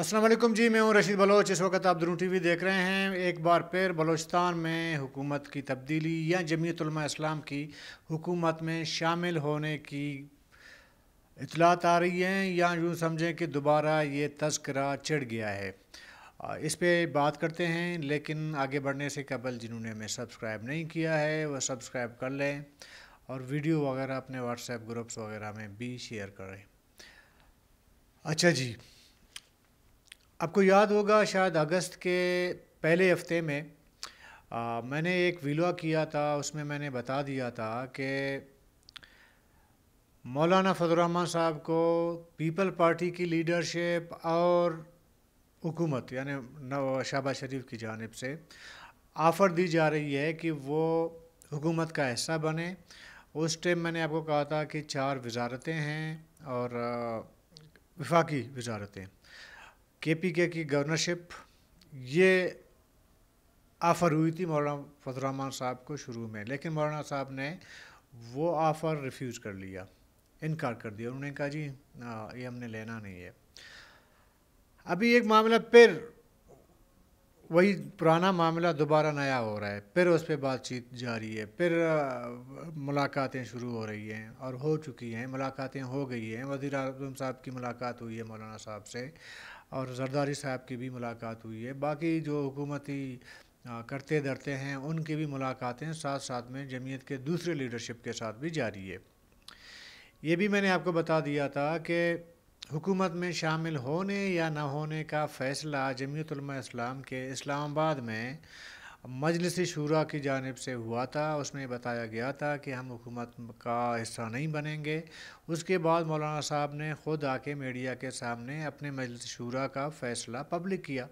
असलम जी मैं हूँ रशीद बलोच इस वक्त आप टी वी देख रहे हैं एक बार फिर बलोचिस्तान में हुकूमत की तब्दीली या जमयतलमा इस्लाम की हुकूमत में शामिल होने की इतलात आ रही हैं या यूँ समझें कि दोबारा ये तस्करा चढ़ गया है इस पर बात करते हैं लेकिन आगे बढ़ने से कबल जिन्होंने हमें सब्सक्राइब नहीं किया है वह सब्सक्राइब कर लें और वीडियो वगैरह अपने व्हाट्सएप ग्रुप्स वगैरह में भी शेयर करें अच्छा जी आपको याद होगा शायद अगस्त के पहले हफ्ते में आ, मैंने एक विलवा किया था उसमें मैंने बता दिया था कि मौलाना फजलरहमान साहब को पीपल पार्टी की लीडरशिप और हुकूमत यानी शहबाज शरीफ की जानब से आफ़र दी जा रही है कि वो हुकूमत का हिस्सा बने उस टाइम मैंने आपको कहा था कि चार वजारतें हैं और विफाकी वजारतें केपीके की गवर्नरशिप ये ऑफ़र हुई थी मौलाना फतरहमान साहब को शुरू में लेकिन मौलाना साहब ने वो ऑफ़र रिफ्यूज़ कर लिया इनकार कर दिया उन्होंने कहा जी ये हमने लेना नहीं है अभी एक मामला फिर वही पुराना मामला दोबारा नया हो रहा है फिर उस पर बातचीत जारी है फिर मुलाकातें शुरू हो रही हैं और हो चुकी हैं मुलाकातें हो गई हैं वज़ी अजम साहब की मुलाकात हुई है मौलाना साहब से और जरदारी साहब की भी मुलाकात हुई है बाकी जो हुकूमती करते धरते हैं उनकी भी मुलाकातें साथ साथ में जमीयत के दूसरे लीडरशिप के साथ भी जारी है ये भी मैंने आपको बता दिया था कि हुकूमत में शामिल होने या ना होने का फ़ैसला जमीयतलमा इस्लाम के इस्लामाबाद में मजलिस शूरा की जानब से हुआ था उसमें बताया गया था कि हम हुकूमत का हिस्सा नहीं बनेंगे उसके बाद मौलाना साहब ने ख़ुद आके मीडिया के सामने अपने मजलिस शूरा का फ़ैसला पब्लिक किया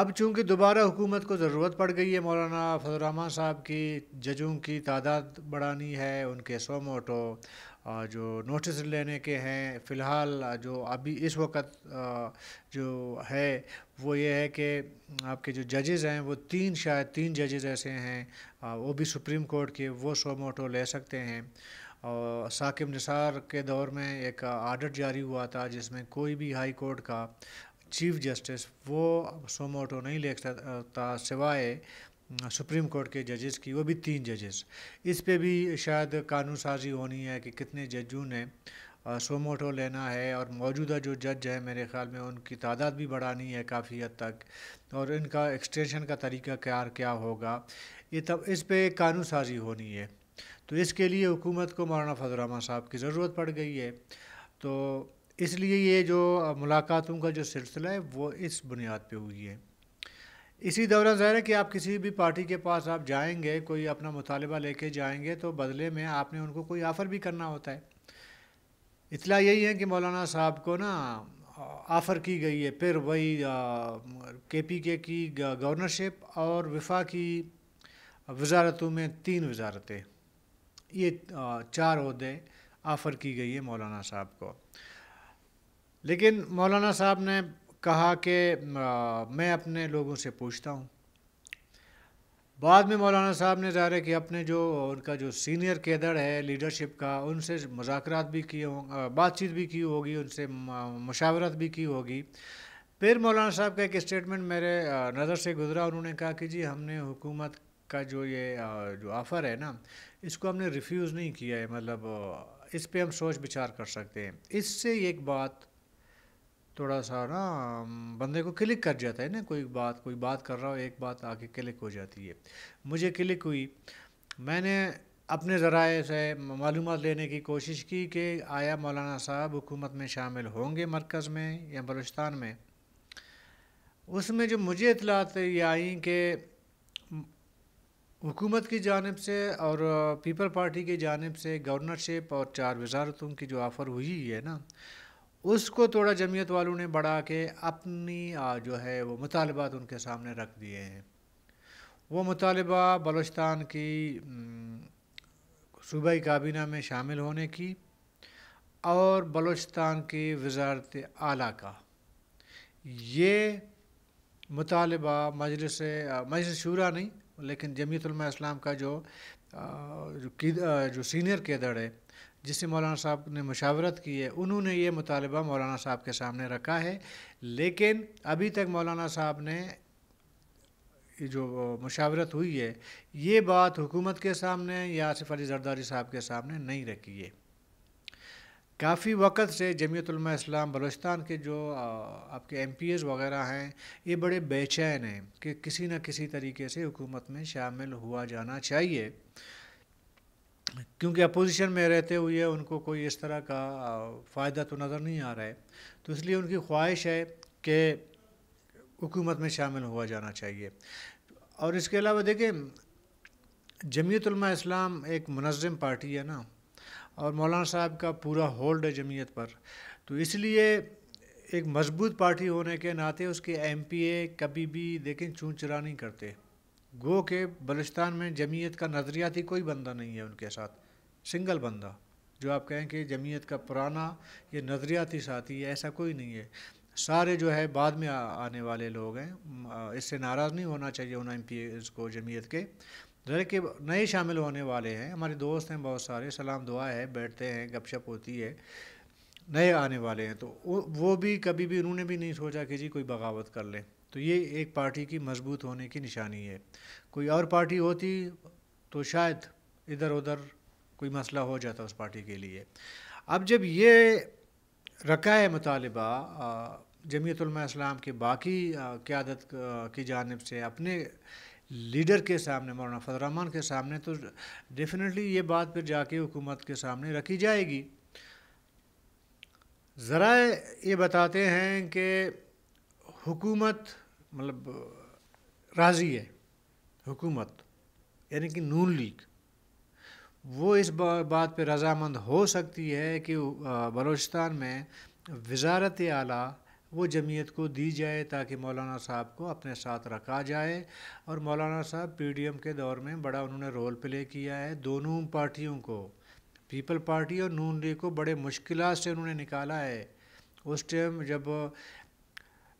अब चूंकि दोबारा हुकूमत को ज़रूरत पड़ गई है मौलाना फजलरहमान साहब की जजों की तादाद बढ़ानी है उनके सोमोटो जो नोटिस लेने के हैं फ़िलहाल जो अभी इस वक्त जो है वो ये है कि आपके जो जजेज़ हैं वो तीन शायद तीन जजेज़ ऐसे हैं वो भी सुप्रीम कोर्ट के वो सो मोटो ले सकते हैं और साकिब निसार के दौर में एक आर्डर जारी हुआ था जिसमें कोई भी हाई कोर्ट का चीफ जस्टिस वो सोमोटो नहीं ले सकता सिवाय सुप्रीम कोर्ट के जजेस की वो भी तीन जजेस इस पे भी शायद कानून साजी होनी है कि कितने जजों ने सोमोटो लेना है और मौजूदा जो जज है मेरे ख्याल में उनकी तादाद भी बढ़ानी है काफ़ी हद तक और इनका एक्सटेंशन का तरीका क्या क्या होगा ये तब इस पर कानून साजी होनी है तो इसके लिए हुकूमत को मौलाना फजलामा साहब की ज़रूरत पड़ गई है तो इसलिए ये जो मुलाकातों का जो सिलसिला है वो इस बुनियाद पे हुई है इसी दौरान ज़ाहिर है कि आप किसी भी पार्टी के पास आप जाएंगे कोई अपना मुतालबा लेके जाएंगे तो बदले में आपने उनको कोई ऑफ़र भी करना होता है इतला यही है कि मौलाना साहब को ना ऑफ़र की गई है फिर वही के पी के की गवर्नरशिप और विफा की वजारतों में तीन वजारतें ये चार अहदे आफ़र की गई है मौलाना साहब को लेकिन मौलाना साहब ने कहा कि मैं अपने लोगों से पूछता हूँ बाद में मौलाना साहब ने ज़ाहिर है कि अपने जो उनका जो सीनियर केदर है लीडरशिप का उनसे मुजाकर भी किए बातचीत भी की होगी उनसे मशावरत भी की होगी फिर मौलाना साहब का एक स्टेटमेंट मेरे नज़र से गुजरा उन्होंने कहा कि जी हमने हुकूमत का जो ये जो ऑफ़र है ना इसको हमने रिफ्यूज़ नहीं किया है मतलब इस पर हम सोच विचार कर सकते हैं इससे एक बात थोड़ा सा ना बंदे को क्लिक कर जाता है ना कोई बात कोई बात कर रहा हो एक बात आके क्लिक हो जाती है मुझे क्लिक हुई मैंने अपने ज़राए से मालूम लेने की कोशिश की कि आया मौलाना साहब हुकूमत में शामिल होंगे मरकज़ में या बलुचस्तान में उसमें जो मुझे इतलात ये आई कि हुकूमत की जानब से और पीपल पार्टी की जानब से गवर्नरशिप और चार वजारतों की जो ऑफ़र हुई है ना उसको थोड़ा जमीयत वालों ने बढ़ा के अपनी जो है वो मुतालबात उनके सामने रख दिए हैं वो मुतालबा बलोचिस्तान की सूबाई काबीना में शामिल होने की और बलोचिस्तान की वजारत आला का ये मुतालबा मजलिस मजलिस शूरा नहीं लेकिन जमीतलमा इस्लाम का जो जो, जो सीनियर केदर है जिससे मौलाना साहब ने मशावरत की है उन्होंने ये मुतालबा मौलाना साहब के सामने रखा है लेकिन अभी तक मौलाना साहब ने जो मशावरत हुई है ये बात हुकूमत के सामने या आसिफ अली जरदारी साहब के सामने नहीं रखी है काफ़ी वक़्त से जमयतलमा इस्लाम बलोचिस्तान के जो आपके एम पी एस वगैरह हैं ये बड़े बेचैन हैं कि किसी न किसी तरीके से हुकूमत में शामिल हुआ जाना चाहिए क्योंकि अपोजिशन में रहते हुए उनको कोई इस तरह का फ़ायदा तो नज़र नहीं आ रहा है तो इसलिए उनकी ख्वाहिश है कि हुकूमत में शामिल हुआ जाना चाहिए और इसके अलावा देखें जमीयतलमा इस्लाम एक मनज़म पार्टी है ना और मौलाना साहब का पूरा होल्ड है जमीयत पर तो इसलिए एक मजबूत पार्टी होने के नाते उसके एमपीए कभी भी देखें चूँ चरा नहीं करते गो के बलुचस्तान में जमीयत का नज़रियाती कोई बंदा नहीं है उनके साथ सिंगल बंदा जो आप कहें कि जमीयत का पुराना ये नज़रियाती साथी है ऐसा कोई नहीं है सारे जो है बाद में आ, आने वाले लोग हैं इससे नाराज़ नहीं होना चाहिए उन एम को जमीयत के जैसे कि नए शामिल होने वाले हैं हमारे दोस्त हैं बहुत सारे सलाम दुआ है बैठते हैं गपशप होती है नए आने वाले हैं तो वो भी कभी भी उन्होंने भी नहीं सोचा कि जी कोई बगावत कर लें तो ये एक पार्टी की मजबूत होने की निशानी है कोई और पार्टी होती तो शायद इधर उधर कोई मसला हो जाता उस पार्टी के लिए अब जब ये रखा है मुतालबा जमीयतलमा इस्लाम के बाकी क्यादत की जानब से अपने लीडर के सामने मौलाना फजलरहमान के सामने तो डेफिनेटली ये बात फिर जाके हुकूमत के सामने रखी जाएगी ज़रा ये बताते हैं कि हुकूमत मतलब राज़ी है हुकूमत यानी कि नून लीग वो इस बात पे रजामंद हो सकती है कि बलोचिस्तान में वजारत आला वो जमीयत को दी जाए ताकि मौलाना साहब को अपने साथ रखा जाए और मौलाना साहब पीडीएम के दौर में बड़ा उन्होंने रोल प्ले किया है दोनों पार्टियों को पीपल पार्टी और नून लीग को बड़े मुश्किल से उन्होंने निकाला है उस टाइम जब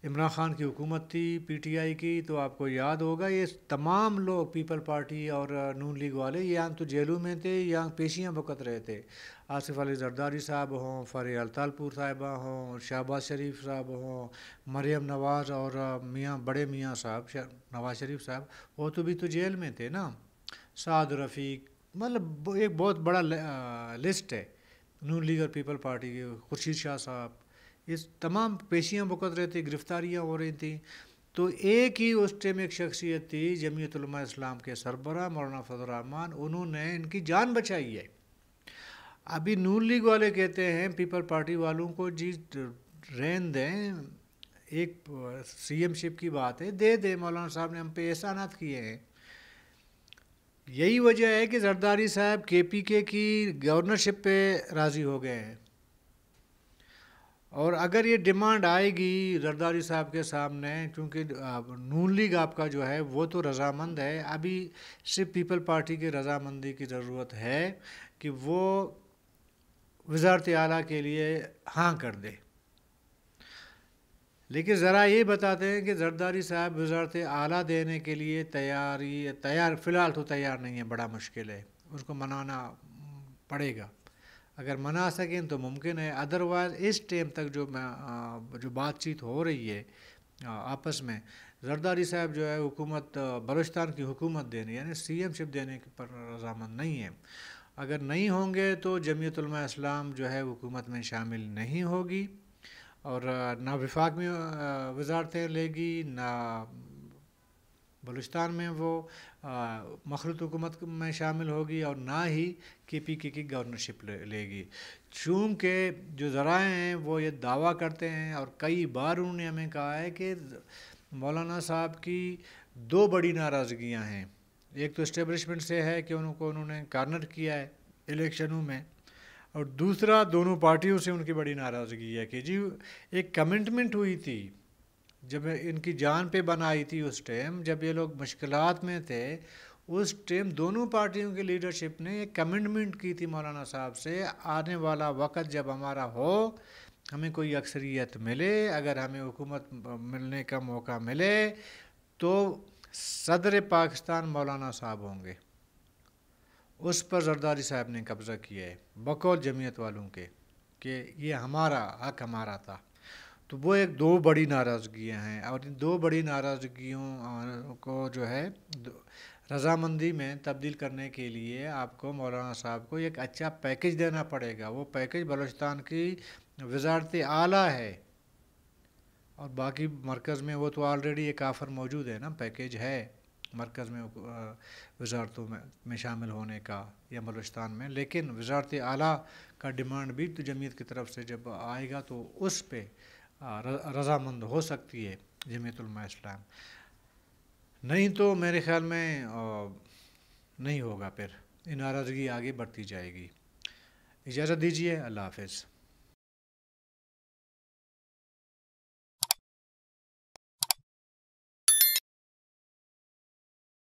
इमरान खान की हुकूमत थी पीटीआई की तो आपको याद होगा ये तमाम लोग पीपल पार्टी और नून लीग वाले ये यहाँ तो जेलों में थे यहाँ पेशियाँ बकत रहे थे आसिफ अली जरदारी साहब हों फ़री अलतालपुर साहिबा हों शहबाज शरीफ साहब हों मरियम नवाज़ और मियाँ बड़े मियाँ साहब नवाज शरीफ साहब वो तो भी तो जेल में थे ना साद रफ़ीक मतलब एक बहुत बड़ा लिस्ट है नून लीग और पीपल पार्टी के खुर्शीद शाह साहब इस तमाम पेशियाँ बकत रहे थी गिरफ्तारियाँ हो रही थी तो एक ही उस टाइम एक शख्सियत थी जमीयतलमा इस्लाम के सरबरा मौलाना फजलरहमान उन्होंने इनकी जान बचाई है अभी नून लीग वाले कहते हैं पीपल पार्टी वालों को जी रहन दें एक सीएमशिप की बात है दे दें मौलाना साहब ने हम पे एहसानात किए हैं यही वजह है कि जरदारी साहब केपीके की गवर्नरशिप पे राज़ी हो गए हैं और अगर ये डिमांड आएगी जरदारी साहब के सामने क्योंकि नून लीग आपका जो है वो तो रजामंद है अभी सिर्फ पीपल पार्टी की रजामंदी की ज़रूरत है कि वो वजारत आला के लिए हाँ कर दे लेकिन ज़रा ये बताते हैं कि जरदारी साहब वजारत आला देने के लिए तैयारी तैयार फ़िलहाल तो तैयार नहीं है बड़ा मुश्किल है उसको मनाना पड़ेगा अगर मना सकें तो मुमकिन है अदरवाइज़ इस टाइम तक जो जो बातचीत हो रही है आपस में जरदारी साहब जो है हुकूमत बलोचिस्तान की हुकूमत देने यानी सी एम शिप देने पर रजामंद नहीं है अगर नहीं होंगे तो जमयतलम इस्लाम जो है हुकूमत में शामिल नहीं होगी और ना विफाक में वजारतें लेगी ना बलूचिस्तान में वो मखलूत हुकूमत में शामिल होगी और ना ही के पी के की गवर्नरशिप ले, लेगी चूँकि जो ज़राए हैं वो ये दावा करते हैं और कई बार उन्होंने हमें कहा है कि मौलाना साहब की दो बड़ी नाराज़गियाँ हैं एक तो इस्टेबलिशमेंट से है कि उनको उन्होंने कार्नर किया है इलेक्शनों में और दूसरा दोनों पार्टियों से उनकी बड़ी नाराज़गी है कि जी एक कमिटमेंट हुई थी जब इनकी जान पे बनाई थी उस टाइम जब ये लोग मुश्किल में थे उस टाइम दोनों पार्टियों के लीडरशिप ने एक कमिटमेंट की थी मौलाना साहब से आने वाला वक़्त जब हमारा हो हमें कोई अक्सरियत मिले अगर हमें हुकूमत मिलने का मौका मिले तो सदर पाकिस्तान मौलाना साहब होंगे उस पर जरदारी साहब ने कब्ज़ा किया है बकौल जमीयत वालों के कि ये हमारा हक हमारा था तो वो एक दो बड़ी नाराज़गियाँ हैं और इन दो बड़ी नाराज़गियों को जो है रजामंदी में तब्दील करने के लिए आपको मौलाना साहब को एक अच्छा पैकेज देना पड़ेगा वो पैकेज बलोचिस्तान की वजारत आला है और बाकी मरकज़ में वो तो ऑलरेडी एक आफ़र मौजूद है ना पैकेज है मरकज़ में वजारतों में, में शामिल होने का या बलोचिस्तान में लेकिन वजारत आला का डिमांड भी तो जमीयत की तरफ से जब आएगा तो उस पर रजामंद हो सकती है जमीतुलमा इस्लाम नहीं तो मेरे ख्याल में नहीं होगा फिर इन नाराज़गी आगे बढ़ती जाएगी इजाज़त दीजिए अल्लाह हाफिज़